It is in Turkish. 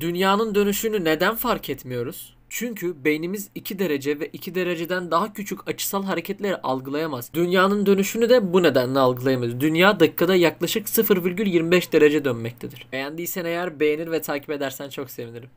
Dünyanın dönüşünü neden fark etmiyoruz? Çünkü beynimiz 2 derece ve 2 dereceden daha küçük açısal hareketleri algılayamaz. Dünyanın dönüşünü de bu nedenle algılayamaz. Dünya dakikada yaklaşık 0,25 derece dönmektedir. Beğendiysen eğer beğenir ve takip edersen çok sevinirim.